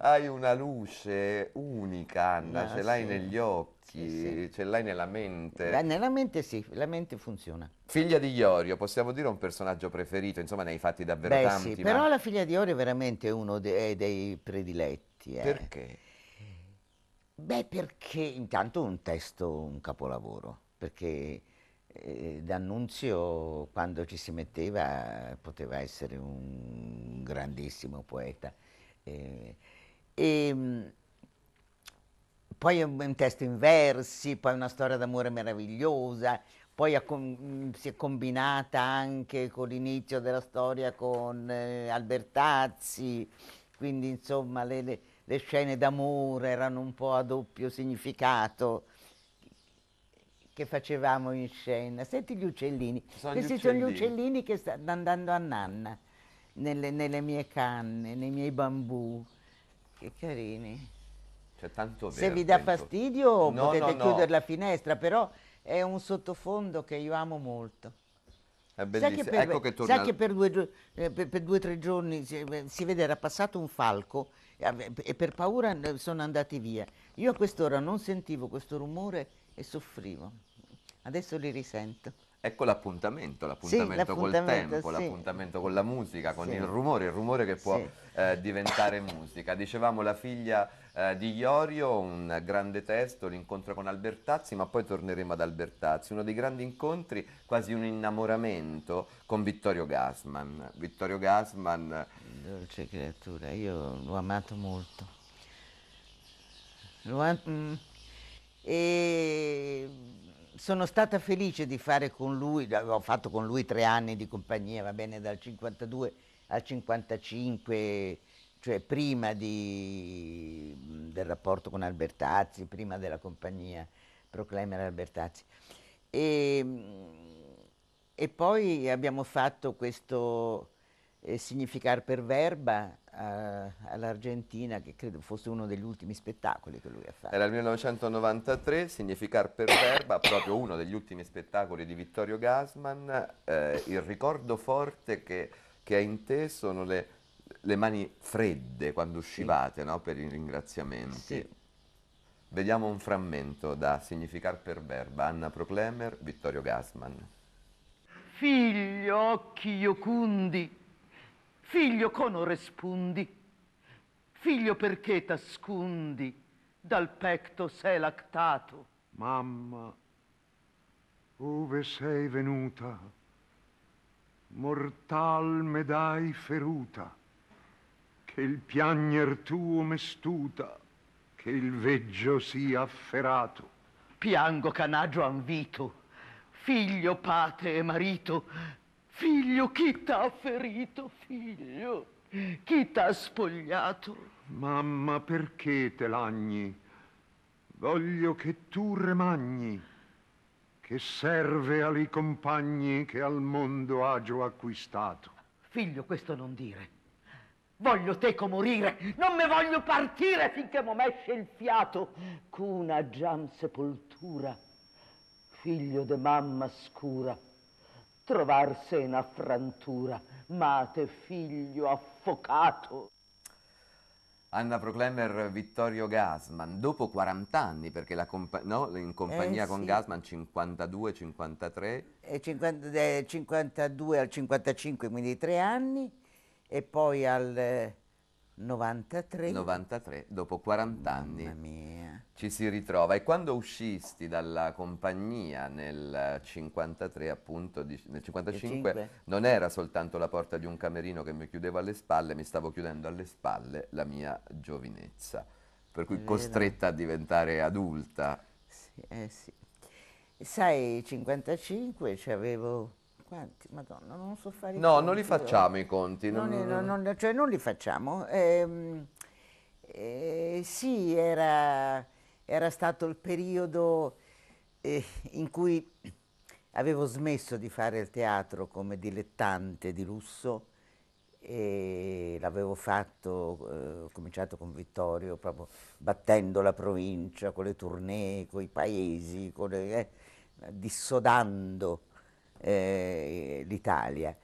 hai una luce unica, Anna, no, ah, ce l'hai sì. negli occhi, sì, ce l'hai nella mente. La, nella mente sì, la mente funziona. Figlia di Iorio, possiamo dire un personaggio preferito, insomma ne hai fatti davvero Beh, tanti. Sì, ma... però la figlia di Iorio è veramente uno de dei prediletti. Eh. Perché? Beh, perché intanto un testo, un capolavoro, perché eh, D'Annunzio quando ci si metteva poteva essere un grandissimo poeta. Eh, e, ehm, poi è un testo in versi, poi una storia d'amore meravigliosa, poi ha, si è combinata anche con l'inizio della storia con eh, Albertazzi, quindi insomma le, le, le scene d'amore erano un po' a doppio significato che facevamo in scena. Senti gli uccellini, sono questi gli uccellini. sono gli uccellini che stanno andando a nanna nelle, nelle mie canne, nei miei bambù che carini. C'è tanto vero. Se vi dà fastidio no, potete no, chiudere la finestra, però è un sottofondo che io amo molto. È bellissimo. Sai che per, ecco che torna... sai che per due eh, o tre giorni si, si vede era passato un falco e per paura sono andati via. Io a quest'ora non sentivo questo rumore e soffrivo. Adesso li risento. Ecco l'appuntamento, l'appuntamento sì, col tempo, sì. l'appuntamento con la musica, con sì. il rumore, il rumore che può eh, diventare musica. Dicevamo la figlia eh, di Iorio, un grande testo, l'incontro con Albertazzi, ma poi torneremo ad Albertazzi, uno dei grandi incontri, quasi un innamoramento con Vittorio Gassman. Vittorio Gassman... Dolce creatura, io l'ho amato molto. L'ho am- mm, e sono stata felice di fare con lui, ho fatto con lui tre anni di compagnia, va bene, dal 52 al 55, cioè prima di, del rapporto con Albertazzi, prima della compagnia Proclaimer Albertazzi. E, e poi abbiamo fatto questo eh, Significar per Verba, eh, all'Argentina, che credo fosse uno degli ultimi spettacoli che lui ha fatto. Era il 1993, Significar per Verba, proprio uno degli ultimi spettacoli di Vittorio Gasman. Eh, il ricordo forte che, che ha in te sono le, le mani fredde quando uscivate sì. no, per i ringraziamenti. Sì. Vediamo un frammento da Significar per Verba, Anna Proclemer, Vittorio Gasman. Figlio, occhi iocundi, Figlio cono respondi, figlio perché t'ascundi dal pecto sei lactato? Mamma, ove sei venuta, mortal me dai feruta, che il piagner tuo mestuta, che il veggio sia afferato. Piango canaggio anvito, figlio, pate e marito, Figlio, chi t'ha ferito, figlio? Chi t'ha spogliato? Mamma, perché te lagni? Voglio che tu remagni, che serve ai compagni che al mondo agio acquistato. Figlio, questo non dire. Voglio teco morire, non me voglio partire finché m'esce il fiato, cuna giam sepoltura, figlio de mamma scura trovarsi a frantura, mate figlio affocato. Anna Proclaimer, Vittorio Gasman, dopo 40 anni, perché compa no, in compagnia eh, con sì. Gasman 52, 53. E 50, eh, 52 al 55, quindi tre anni, e poi al... Eh, 93. 93, dopo 40 anni. Mamma mia. Ci si ritrova e quando uscisti dalla compagnia nel 53, appunto, di, nel 55, non era soltanto la porta di un camerino che mi chiudevo alle spalle, mi stavo chiudendo alle spalle la mia giovinezza, per cui costretta a diventare adulta. Sì, eh sì. Sai, 55 avevo quanti, madonna, non so fare i no, conti. No, non li facciamo io. i conti. Non, non, non, cioè non li facciamo. Eh, eh, sì, era, era, stato il periodo eh, in cui avevo smesso di fare il teatro come dilettante di lusso e l'avevo fatto, eh, ho cominciato con Vittorio, proprio battendo la provincia, con le tournée, con i paesi, con le, eh, dissodando eh, l'Italia,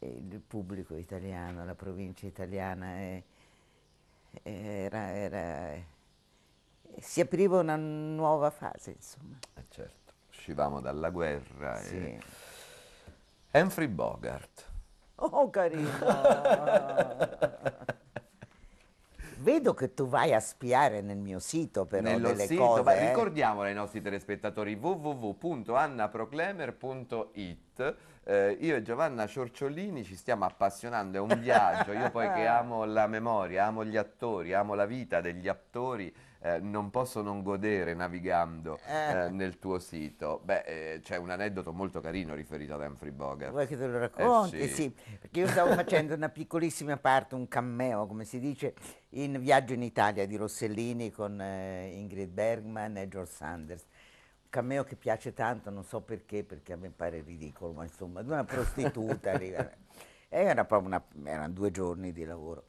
il pubblico italiano, la provincia italiana eh, era, era, si apriva una nuova fase, insomma. Eh certo, uscivamo dalla guerra. Sì. E... Humphrey Bogart. Oh carino! Vedo che tu vai a spiare nel mio sito però Nello delle sito, cose. Ma eh. ricordiamolo ai nostri telespettatori www.annaproclemer.it eh, io e Giovanna Ciorciolini ci stiamo appassionando, è un viaggio, io poi che eh. amo la memoria, amo gli attori, amo la vita degli attori, eh, non posso non godere navigando eh. eh nel tuo sito. Beh, eh, c'è un aneddoto molto carino riferito ad Humphrey Bogart. Vuoi che te lo racconti? Sì. sì. perché io stavo facendo una piccolissima parte, un cameo, come si dice, in Viaggio in Italia di Rossellini con Ingrid Bergman e George Sanders cameo che piace tanto, non so perché, perché a me pare ridicolo, ma insomma, di una prostituta. Eh, era proprio una, erano due giorni di lavoro.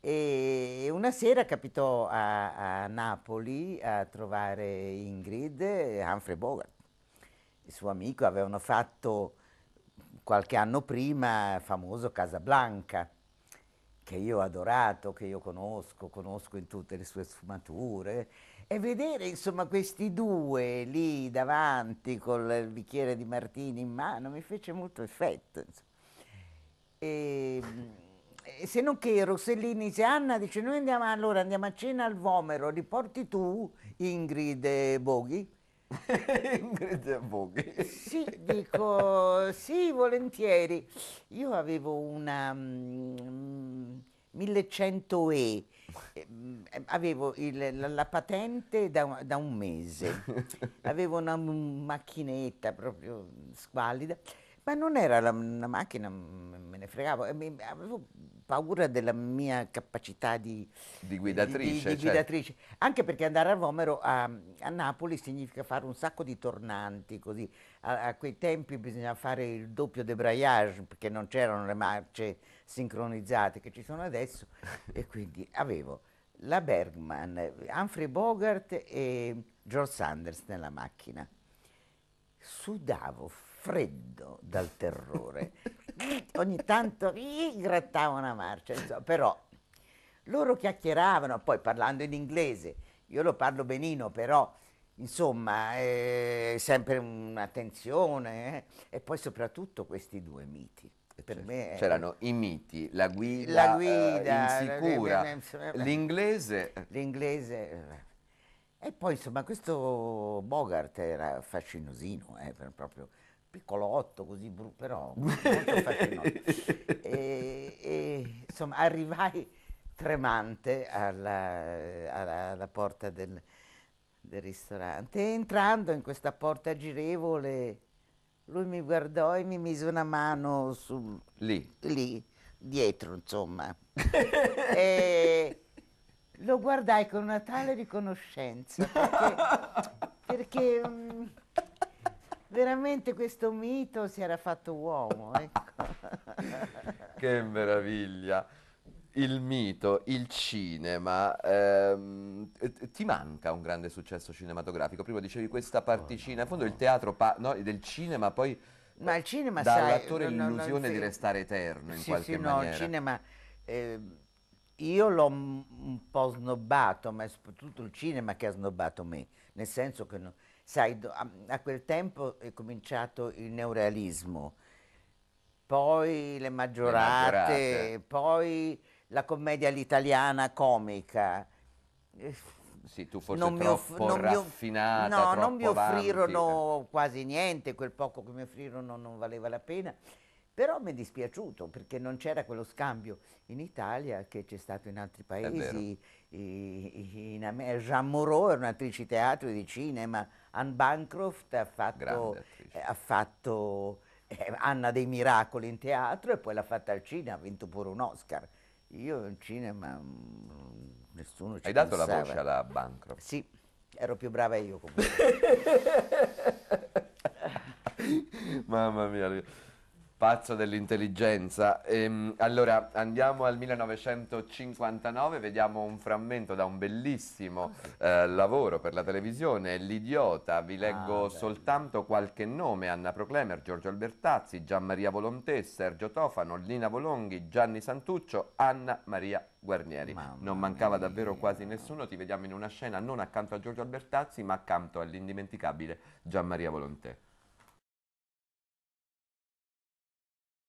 E una sera capitò a, a Napoli a trovare Ingrid e Humphrey Bogart. Il suo amico avevano fatto qualche anno prima famoso Casablanca, che io ho adorato, che io conosco, conosco in tutte le sue sfumature e vedere insomma questi due lì davanti con il bicchiere di Martini in mano mi fece molto effetto. Ehm, e, se non che Rossellini dice Anna, dice noi andiamo allora andiamo a cena al Vomero, li porti tu Ingrid e Boghi? Ingrid e Boghi? Sì, dico sì volentieri. Io avevo una... Um, 1100E. Eh, mm, avevo il, la, la, patente da, da un mese, avevo una macchinetta proprio squallida ma non era la, una macchina, me ne fregavo, eh, avevo paura della mia capacità di, di guidatrice. Di, di, di certo. guidatrice. Anche perché andare a Vomero a, a, Napoli significa fare un sacco di tornanti, così. A, a quei tempi bisognava fare il doppio debrayage perché non c'erano le marce sincronizzate che ci sono adesso e quindi avevo la Bergman, Humphrey Bogart e George Sanders nella macchina. Sudavo freddo dal terrore. Ogni tanto grattava una marcia, insomma. però loro chiacchieravano, poi parlando in inglese, io lo parlo benino, però insomma è eh, sempre un'attenzione eh? e poi soprattutto questi due miti. Eh, per certo. me C'erano i miti, la guida, la guida eh, insicura, eh, l'inglese. L'inglese. E poi insomma questo Bogart era fascinosino, eh, proprio piccolotto, così, però e, e, insomma, arrivai tremante alla, alla, alla porta del, del ristorante e entrando in questa porta girevole lui mi guardò e mi mise una mano sul... Lì. Lì, dietro, insomma. e lo guardai con una tale riconoscenza perché... perché um, veramente questo mito si era fatto uomo. Ecco. che meraviglia. Il mito, il cinema, ehm, ti manca un grande successo cinematografico? Prima dicevi questa particina, in fondo il teatro no, del cinema poi Ma il cinema, dà all'attore l'illusione sì. di restare eterno in sì, qualche sì, maniera. no, il cinema... Eh, io l'ho un po' snobbato, ma è soprattutto il cinema che ha snobbato me, nel senso che... No, sai, a, quel tempo è cominciato il neorealismo, poi le maggiorate, le maggiorate. poi la commedia all'italiana comica. Eh, sì, tu forse non troppo non raffinata, No, non mi offrirono avanti. quasi niente, quel poco che mi offrirono non valeva la pena. Però mi è dispiaciuto perché non c'era quello scambio in Italia che c'è stato in altri paesi. In Amer- Jean Moreau era un'attrice di teatro e di cinema, Anne Bancroft ha fatto, eh, ha fatto eh, Anna dei Miracoli in teatro e poi l'ha fatta al cinema, ha vinto pure un Oscar. Io in cinema mh, mm, nessuno ci Hai pensava. dato la voce alla Bancroft? Sì, ero più brava io comunque. Mamma mia pazzo dell'intelligenza. Ehm, allora andiamo al 1959, vediamo un frammento da un bellissimo ah, eh, lavoro per la televisione, L'idiota. Vi ah, leggo ah, soltanto qualche nome: Anna Proclemer, Giorgio Albertazzi, Gian Maria Volontè, Sergio Tofano, Lina Volonghi, Gianni Santuccio, Anna Maria Guarnieri. Mamma non mancava mia. davvero quasi nessuno. Ti vediamo in una scena non accanto a Giorgio Albertazzi, ma accanto all'indimenticabile Gian Maria Volontè.